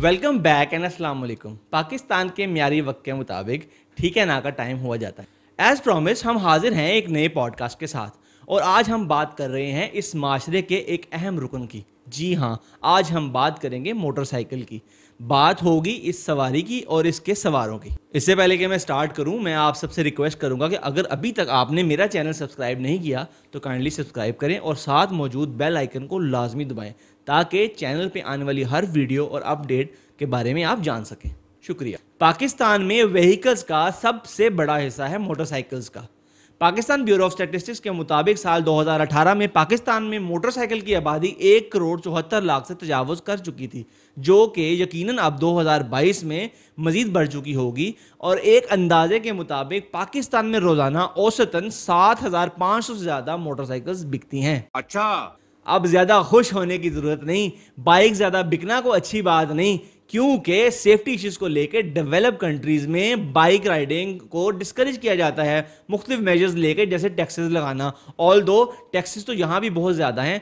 welcome back and अस्सलाम वालेकुम पाकिस्तान के म्यारी वक्त के मुताबिक ठीक है ना का टाइम हुआ जाता है एज़ प्रॉमिस हम हाजिर हैं एक नए पॉडकास्ट के साथ और आज हम बात कर रहे हैं इस माशरे के एक अहम रुकन की जी हाँ आज हम बात करेंगे मोटरसाइकिल की बात होगी इस सवारी की और इसके सवारों की इससे पहले कि मैं स्टार्ट करूं मैं आप सबसे रिक्वेस्ट करूंगा कि अगर अभी तक आपने मेरा चैनल सब्सक्राइब नहीं किया तो काइंडली सब्सक्राइब करें और साथ मौजूद बेल आइकन को लाजमी दबाएं ताकि चैनल पे आने वाली हर वीडियो और अपडेट के बारे में आप जान सकें शुक्रिया पाकिस्तान में व्हीकल्स का सबसे बड़ा हिस्सा है मोटरसाइकिल्स का पाकिस्तान ब्यूरो ऑफ स्टेटिस्टिक्स के मुताबिक साल 2018 में पाकिस्तान में मोटरसाइकिल की आबादी एक करोड़ चौहत्तर लाख से तजावज़ कर चुकी थी जो कि यकीनन अब 2022 में मज़ीद बढ़ चुकी होगी और एक अंदाजे के मुताबिक पाकिस्तान में रोज़ाना औसतन 7,500 से ज़्यादा मोटरसाइकिल्स बिकती हैं अच्छा अब ज़्यादा खुश होने की ज़रूरत नहीं बाइक ज़्यादा बिकना को अच्छी बात नहीं क्योंकि सेफ्टी इश्यूज़ को लेकर डेवलप कंट्रीज़ में बाइक राइडिंग को डिस्करेज किया जाता है मुख्तफ मेजर्स लेकर जैसे टैक्सेस लगाना ऑल दो टैक्सेस तो यहाँ भी बहुत ज़्यादा हैं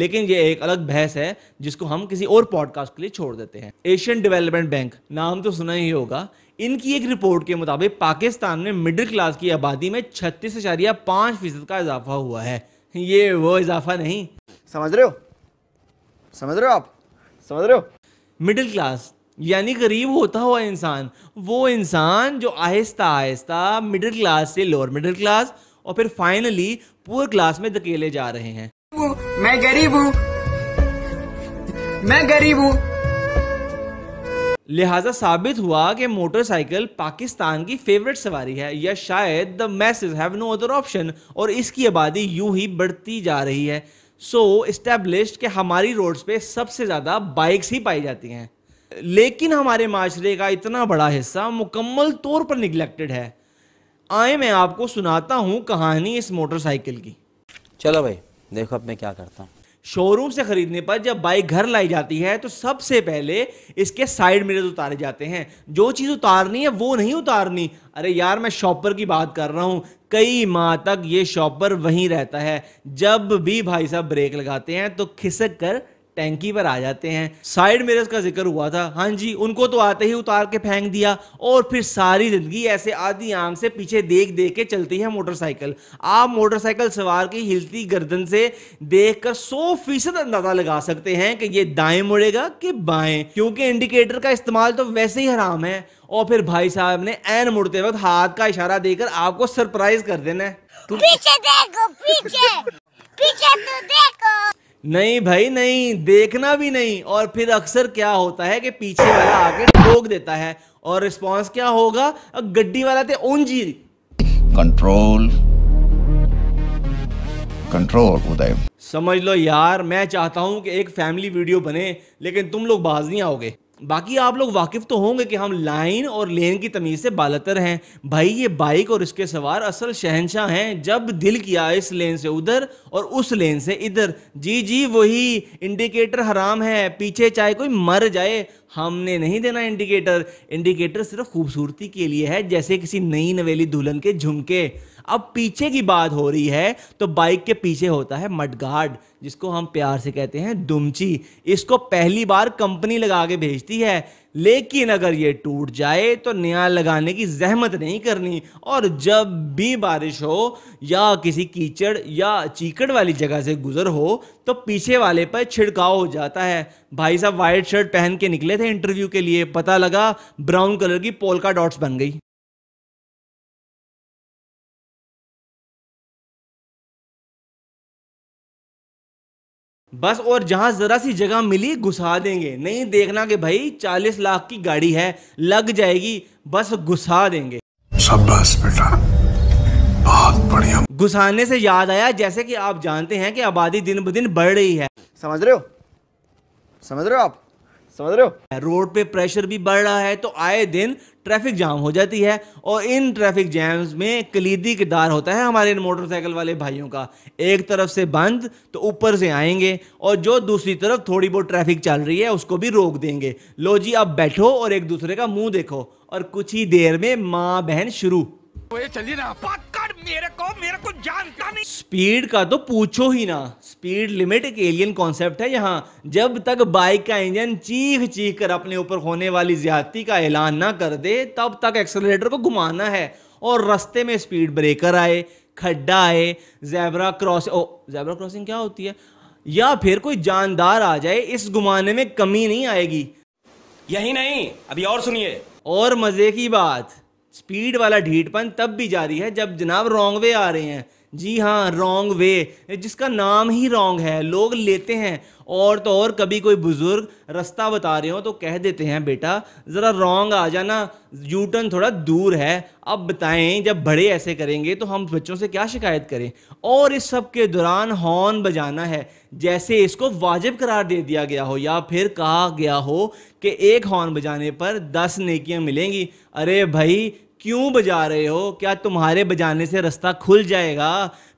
लेकिन ये एक अलग बहस है जिसको हम किसी और पॉडकास्ट के लिए छोड़ देते हैं एशियन डेवलपमेंट बैंक नाम तो सुना ही होगा इनकी एक रिपोर्ट के मुताबिक पाकिस्तान में मिडिल क्लास की आबादी में छत्तीस फीसद का इजाफा हुआ है ये वो इजाफा नहीं समझ रहे हो समझ रहे हो आप समझ रहे हो मिडिल क्लास यानी गरीब होता हुआ इंसान वो इंसान जो आहिस्ता आहिस्ता मिडिल क्लास से लोअर मिडिल क्लास और फिर फाइनली पुअर क्लास में धकेले जा रहे हैं मैं गरीब हूँ मैं गरीब हूँ लिहाजा साबित हुआ कि मोटरसाइकिल पाकिस्तान की फेवरेट सवारी है या शायद the message have no other option और इसकी आबादी यूं ही बढ़ती जा रही है सो so, इस्टेब्लिश के हमारी रोड्स पे सबसे ज़्यादा बाइक्स ही पाई जाती हैं लेकिन हमारे माशरे का इतना बड़ा हिस्सा मुकम्मल तौर पर निगलेक्टेड है आए मैं आपको सुनाता हूँ कहानी इस मोटरसाइकिल की चलो भाई देखो अब मैं क्या करता हूँ शोरूम से ख़रीदने पर जब बाइक घर लाई जाती है तो सबसे पहले इसके साइड मिरर उतारे जाते हैं जो चीज़ उतारनी है वो नहीं उतारनी अरे यार मैं शॉपर की बात कर रहा हूँ कई माह तक ये शॉपर वहीं रहता है जब भी भाई साहब ब्रेक लगाते हैं तो खिसक कर टैंकी पर आ जाते हैं साइड मिरर्स का जिक्र हुआ था हाँ जी उनको तो आते ही उतार के फेंक दिया और फिर सारी जिंदगी ऐसे आधी आंख से पीछे देख देख के चलती है मोटरसाइकिल आप मोटरसाइकिल सवार की हिलती गर्दन से देख कर सौ फीसद अंदाजा लगा सकते हैं कि ये दाएं मुड़ेगा कि बाएं क्योंकि इंडिकेटर का इस्तेमाल तो वैसे ही हराम है और फिर भाई साहब ने एन मुड़ते वक्त हाथ का इशारा देकर आपको सरप्राइज कर देना है पीछे देखो पीछे पीछे तो देखो नहीं भाई नहीं देखना भी नहीं और फिर अक्सर क्या होता है कि पीछे वाला आके ठोक देता है और रिस्पॉन्स क्या होगा गड्डी वाला थे ओंजी कंट्रोल कंट्रोल उदय समझ लो यार मैं चाहता हूं कि एक फैमिली वीडियो बने लेकिन तुम लोग बाज नहीं आओगे बाकी आप लोग वाकिफ तो होंगे कि हम लाइन और लेन की तमीज़ से बालतर हैं भाई ये बाइक और इसके सवार असल शहनशाह हैं जब दिल किया इस लेन से उधर और उस लेन से इधर जी जी वही इंडिकेटर हराम है पीछे चाहे कोई मर जाए हमने नहीं देना इंडिकेटर इंडिकेटर सिर्फ खूबसूरती के लिए है जैसे किसी नई नवेली दुल्हन के झुमके अब पीछे की बात हो रही है तो बाइक के पीछे होता है मडगार्ड जिसको हम प्यार से कहते हैं दुमची इसको पहली बार कंपनी लगा के भेजती है लेकिन अगर ये टूट जाए तो नया लगाने की जहमत नहीं करनी और जब भी बारिश हो या किसी कीचड़ या चीकड़ वाली जगह से गुजर हो तो पीछे वाले पर छिड़काव हो जाता है भाई साहब वाइट शर्ट पहन के निकले थे इंटरव्यू के लिए पता लगा ब्राउन कलर की पोलका डॉट्स बन गई बस और जहां ज़रा सी जगह मिली घुसा देंगे नहीं देखना कि भाई चालीस लाख की गाड़ी है लग जाएगी बस घुसा देंगे बेटा बहुत बढ़िया घुसाने से याद आया जैसे कि आप जानते हैं कि आबादी दिन ब दिन बढ़ रही है समझ रहे हो समझ रहे हो आप समझ रहे हो रोड पे प्रेशर भी बढ़ रहा है तो आए दिन ट्रैफिक जाम हो जाती है और इन ट्रैफिक जैम्स में कलीदी किरदार होता है हमारे इन मोटरसाइकिल वाले भाइयों का एक तरफ से बंद तो ऊपर से आएंगे और जो दूसरी तरफ थोड़ी बहुत ट्रैफिक चल रही है उसको भी रोक देंगे लो जी अब बैठो और एक दूसरे का मुंह देखो और कुछ ही देर में माँ बहन शुरू तो चलिए ना मेरे को मेरे को जानता नहीं स्पीड का तो पूछो ही ना स्पीड लिमिट एक एलियन कॉन्सेप्ट है यहाँ जब तक बाइक का इंजन चीख चीख कर अपने ऊपर होने वाली ज्यादती का ऐलान ना कर दे तब तक एक्सलेटर को घुमाना है और रस्ते में स्पीड ब्रेकर आए खड्डा आए जैबरा क्रॉस ओ जैबरा क्रॉसिंग क्या होती है या फिर कोई जानदार आ जाए इस घुमाने में कमी नहीं आएगी यही नहीं अभी और सुनिए और मजे की बात स्पीड वाला ढीठपन तब भी जारी है जब जनाब रॉन्ग वे आ रहे हैं जी हाँ रॉन्ग वे जिसका नाम ही रॉन्ग है लोग लेते हैं और तो और कभी कोई बुज़ुर्ग रास्ता बता रहे हो तो कह देते हैं बेटा ज़रा रॉन्ग आ जाना यू टर्न थोड़ा दूर है अब बताएं जब बड़े ऐसे करेंगे तो हम बच्चों से क्या शिकायत करें और इस सब के दौरान हॉर्न बजाना है जैसे इसको वाजिब करार दे दिया गया हो या फिर कहा गया हो कि एक हॉर्न बजाने पर दस नेकियाँ मिलेंगी अरे भाई क्यों बजा रहे हो क्या तुम्हारे बजाने से रास्ता खुल जाएगा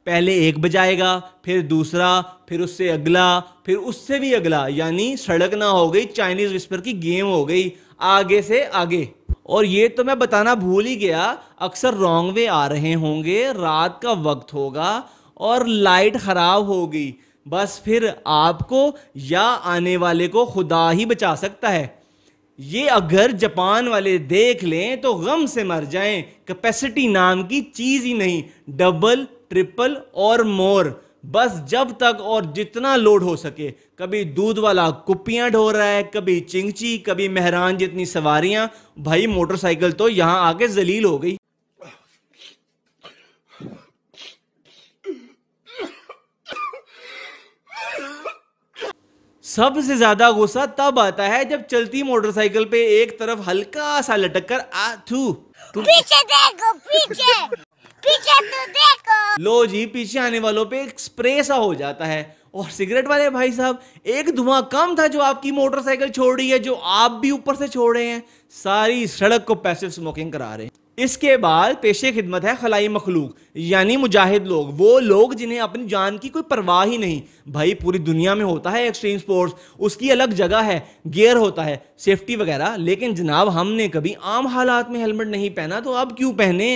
पहले एक बजाएगा फिर दूसरा फिर उससे अगला फिर उससे भी अगला यानी सड़क ना हो गई चाइनीज़ विस्पर की गेम हो गई आगे से आगे और ये तो मैं बताना भूल ही गया अक्सर रॉन्ग वे आ रहे होंगे रात का वक्त होगा और लाइट ख़राब होगी बस फिर आपको या आने वाले को खुदा ही बचा सकता है ये अगर जापान वाले देख लें तो गम से मर जाएं कैपेसिटी नाम की चीज़ ही नहीं डबल ट्रिपल और मोर बस जब तक और जितना लोड हो सके कभी दूध वाला कुप्पियाँ ढो रहा है कभी चिंगची कभी मेहरान जितनी सवारियाँ भाई मोटरसाइकिल तो यहाँ आके जलील हो गई सबसे ज्यादा गुस्सा तब आता है जब चलती मोटरसाइकिल पे एक तरफ हल्का सा लटक कर आ थू पीछे देखो पीछे पीछे तू तो देखो लो जी पीछे आने वालों पे एक स्प्रे सा हो जाता है और सिगरेट वाले भाई साहब एक धुआं कम था जो आपकी मोटरसाइकिल छोड़ रही है जो आप भी ऊपर से छोड़ रहे हैं सारी सड़क को पैसिव स्मोकिंग करा रहे हैं इसके बाद पेशे खिदमत है खलाई मखलूक यानी मुजाहिद लोग वो लोग जिन्हें अपनी जान की कोई परवाह ही नहीं भाई पूरी दुनिया में होता है एक्सट्रीम स्पोर्ट्स उसकी अलग जगह है गेयर होता है सेफ्टी वगैरह लेकिन जनाब हमने कभी आम हालात में हेलमेट नहीं पहना तो अब क्यों पहने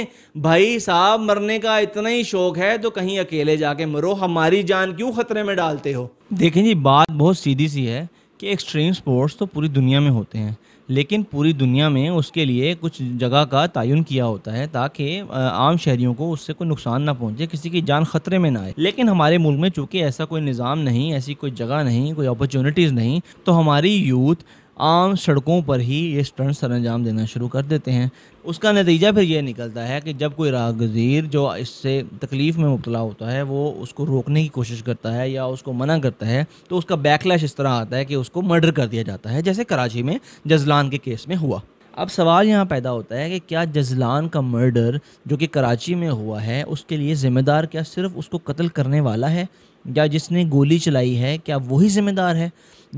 भाई साहब मरने का इतना ही शौक है तो कहीं अकेले जाके मरो हमारी जान क्यों ख़तरे में डालते हो देखें जी बात बहुत सीधी सी है कि एक्सट्रीम स्पोर्ट्स तो पूरी दुनिया में होते हैं लेकिन पूरी दुनिया में उसके लिए कुछ जगह का तयन किया होता है ताकि आम शहरीों को उससे कोई नुकसान ना पहुंचे किसी की जान खतरे में ना आए लेकिन हमारे मुल्क में चूँकि ऐसा कोई निज़ाम नहीं ऐसी कोई जगह नहीं कोई अपॉर्चुनिटीज़ नहीं तो हमारी यूथ आम सड़कों पर ही ये स्टंट सर अंजाम देना शुरू कर देते हैं उसका नतीजा फिर ये निकलता है कि जब कोई रागजीर जो इससे तकलीफ़ में मुबला होता है वो उसको रोकने की कोशिश करता है या उसको मना करता है तो उसका बैकलैश इस तरह आता है कि उसको मर्डर कर दिया जाता है जैसे कराची में जजलान के केस में हुआ अब सवाल यहाँ पैदा होता है कि क्या जजलान का मर्डर जो कि कराची में हुआ है उसके लिए ज़िम्मेदार क्या सिर्फ उसको कत्ल करने वाला है या जिसने गोली चलाई है क्या वही ज़िम्मेदार है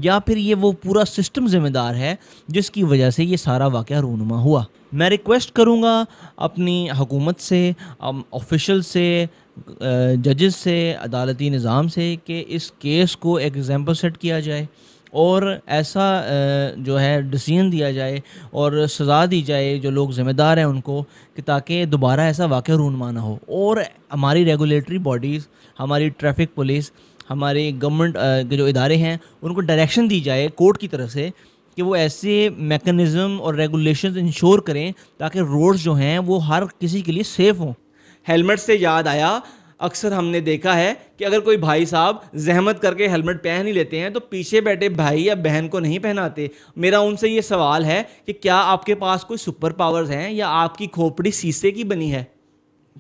या फिर ये वो पूरा सिस्टम ज़िम्मेदार है जिसकी वजह से ये सारा वाक़ रूनुमा हुआ मैं रिक्वेस्ट करूँगा अपनी हुकूमत से ऑफिशल से जजेस से अदालती निज़ाम से कि इस केस को एग्ज़ाम्पल सेट किया जाए और ऐसा जो है डिसीजन दिया जाए और सज़ा दी जाए जो लोग ज़िम्मेदार हैं उनको कि ताकि दोबारा ऐसा वाक़ रूनमा ना हो और हमारी रेगुलेटरी बॉडीज़ हमारी ट्रैफिक पुलिस हमारे गवर्नमेंट के जो इदारे हैं उनको डायरेक्शन दी जाए कोर्ट की तरफ से कि वो ऐसे मेकनिज़म और रेगुलेशन इंश्योर करें ताकि रोड्स जो हैं वो हर किसी के लिए सेफ़ हों हेलमेट से याद आया अक्सर हमने देखा है कि अगर कोई भाई साहब जहमत करके हेलमेट पहन ही लेते हैं तो पीछे बैठे भाई या बहन को नहीं पहनाते मेरा उनसे ये सवाल है कि क्या आपके पास कोई सुपर पावर्स हैं या आपकी खोपड़ी शीशे की बनी है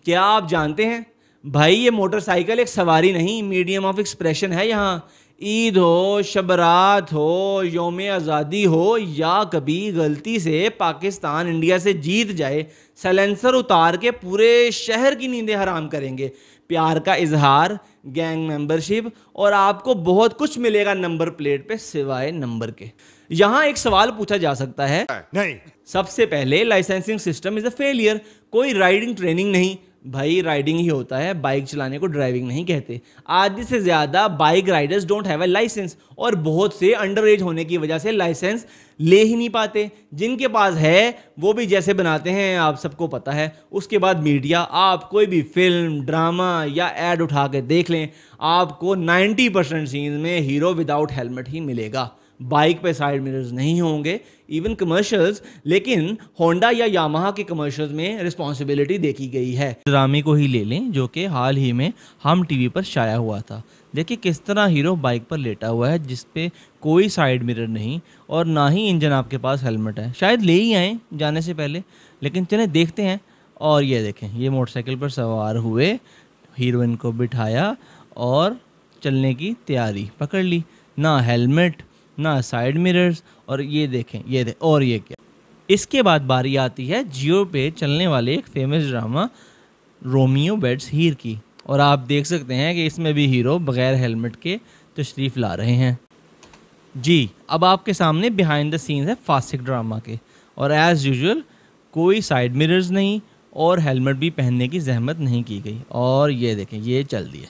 क्या आप जानते हैं भाई ये मोटरसाइकिल एक सवारी नहीं मीडियम ऑफ एक्सप्रेशन है यहाँ ईद हो शबरात हो योम आज़ादी हो या कभी गलती से पाकिस्तान इंडिया से जीत जाए सैलेंसर उतार के पूरे शहर की नींदें हराम करेंगे प्यार का इजहार गैंग मेंबरशिप और आपको बहुत कुछ मिलेगा नंबर प्लेट पे सिवाय नंबर के यहाँ एक सवाल पूछा जा सकता है नहीं सबसे पहले licensing system is a failure कोई राइडिंग ट्रेनिंग नहीं भाई राइडिंग ही होता है बाइक चलाने को ड्राइविंग नहीं कहते आधे से ज़्यादा bike riders don't have a licence और बहुत से अंडर एज होने की वजह से लाइसेंस ले ही नहीं पाते जिनके पास है वो भी जैसे बनाते हैं आप सबको पता है उसके बाद मीडिया आप कोई भी फिल्म ड्रामा या एड उठा के देख लें आपको 90 परसेंट सीन्स में हीरो विदाउट हेलमेट ही मिलेगा बाइक पे साइड मिरर्स नहीं होंगे इवन कमर्शियल्स लेकिन होंडा या यामाहा के कमर्शियल्स में रिस्पॉन्सिबिलिटी देखी गई है ड्रामे को ही ले लें जो कि हाल ही में हम टीवी पर छाया हुआ था देखिए किस तरह हीरो बाइक पर लेटा हुआ है जिस पे कोई साइड मिरर नहीं और ना ही इंजन आपके पास हेलमेट है शायद ले ही आए जाने से पहले लेकिन चले देखते हैं और ये देखें ये मोटरसाइकिल पर सवार हुए हीरोइन को बिठाया और चलने की तैयारी पकड़ ली ना हेलमेट ना साइड मिरर्स और ये देखें ये दे, और ये क्या इसके बाद बारी आती है जियो पे चलने वाले एक famous drama Romeo weds Heer की और आप देख सकते हैं कि इसमें भी हीरो बग़ैर हेलमेट के तशरीफ़ ला रहे हैं जी अब आपके सामने बिहाइंड द सीन्स है फास्टिक ड्रामा के और एज़ यूजल कोई साइड मिरर्स नहीं और हेलमेट भी पहनने की जहमत नहीं की गई और ये देखें ये चल दिए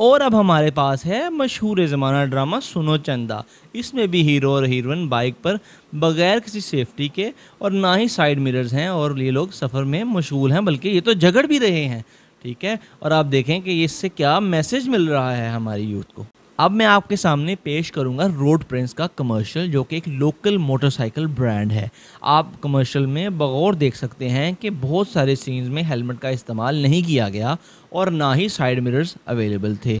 और अब हमारे पास है मशहूर ज़माना ड्रामा सुनो चंदा इसमें भी हीरो और हीरोइन बाइक पर बगैर किसी सेफ्टी के और ना ही साइड मिरर्स हैं और ये लोग सफ़र में मशगूल हैं बल्कि ये तो झगड़ भी रहे हैं ठीक है और आप देखें कि इससे क्या मैसेज मिल रहा है हमारी यूथ को अब मैं आपके सामने पेश करूंगा रोड प्रिंस का कमर्शियल जो कि एक लोकल मोटरसाइकिल ब्रांड है आप कमर्शियल में बगौर देख सकते हैं कि बहुत सारे सीन्स में हेलमेट का इस्तेमाल नहीं किया गया और ना ही साइड मिरर्स अवेलेबल थे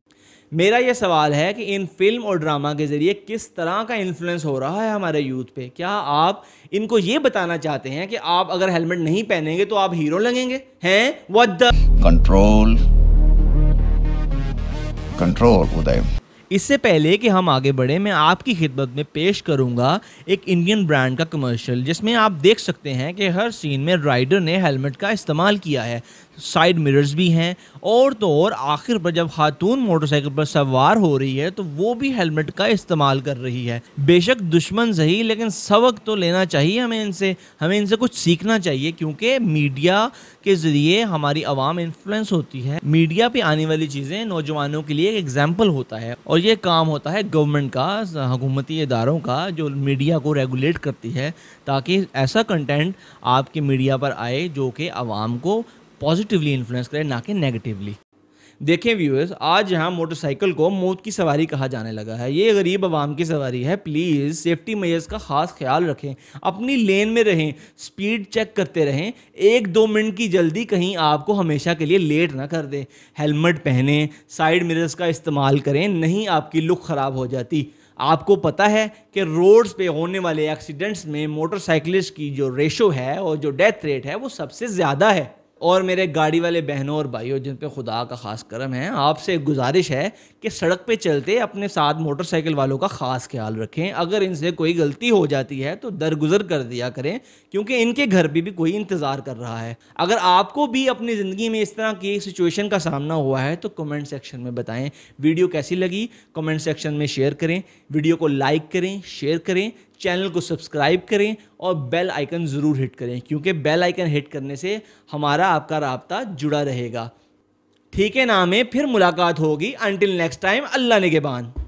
मेरा ये सवाल है कि इन फिल्म और ड्रामा के ज़रिए किस तरह का इन्फ्लुएंस हो रहा है हमारे यूथ पे क्या आप इनको ये बताना चाहते हैं कि आप अगर हेलमेट नहीं पहनेंगे तो आप हीरो लगेंगे हैं वो कंट्रोल कंट्रोल उदय इससे पहले कि हम आगे बढ़े मैं आपकी खिदमत में पेश करूंगा एक इंडियन ब्रांड का कमर्शियल जिसमें आप देख सकते हैं कि हर सीन में राइडर ने हेलमेट का इस्तेमाल किया है साइड मिरर्स भी हैं और तो और आखिर पर जब खातून मोटरसाइकिल पर सवार हो रही है तो वो भी हेलमेट का इस्तेमाल कर रही है बेशक दुश्मन सही लेकिन सबक तो लेना चाहिए हमें इनसे हमें इनसे कुछ सीखना चाहिए क्योंकि मीडिया के ज़रिए हमारी आवाम इन्फ्लुएंस होती है मीडिया पे आने वाली चीज़ें नौजवानों के लिए एक एग्जाम्पल होता है और ये काम होता है गवर्नमेंट का हकूमती इदारों का जो मीडिया को रेगुलेट करती है ताकि ऐसा कंटेंट आपके मीडिया पर आए जो कि आवाम को पॉजिटिवली इन्फ्लुएंस करे ना कि नेगेटिवली देखें व्यूअर्स आज यहाँ मोटरसाइकिल को मौत की सवारी कहा जाने लगा है ये गरीब आवाम की सवारी है प्लीज़ सेफ्टी मेजर्स का ख़ास ख्याल रखें अपनी लेन में रहें स्पीड चेक करते रहें एक दो मिनट की जल्दी कहीं आपको हमेशा के लिए लेट ना कर दें हेलमेट पहने साइड मिरर्स का इस्तेमाल करें नहीं आपकी लुक ख़राब हो जाती आपको पता है कि रोड्स पे होने वाले एक्सीडेंट्स में मोटरसाइकिलिस्ट की जो रेशो है और जो डेथ रेट है वो सबसे ज़्यादा है और मेरे गाड़ी वाले बहनों और भाइयों जिन पे खुदा का खास करम है आपसे एक गुजारिश है कि सड़क पे चलते अपने साथ मोटरसाइकिल वालों का ख़ास ख्याल रखें अगर इनसे कोई गलती हो जाती है तो दरगुजर कर दिया करें क्योंकि इनके घर भी, भी कोई इंतज़ार कर रहा है अगर आपको भी अपनी ज़िंदगी में इस तरह की सिचुएशन का सामना हुआ है तो कमेंट सेक्शन में बताएँ वीडियो कैसी लगी कमेंट सेक्शन में शेयर करें वीडियो को लाइक करें शेयर करें चैनल को सब्सक्राइब करें और बेल आइकन ज़रूर हिट करें क्योंकि बेल आइकन हिट करने से हमारा आपका रबता जुड़ा रहेगा ठीक है नाम है फिर मुलाकात होगी अनटिल नेक्स्ट टाइम अल्लाह निगेबान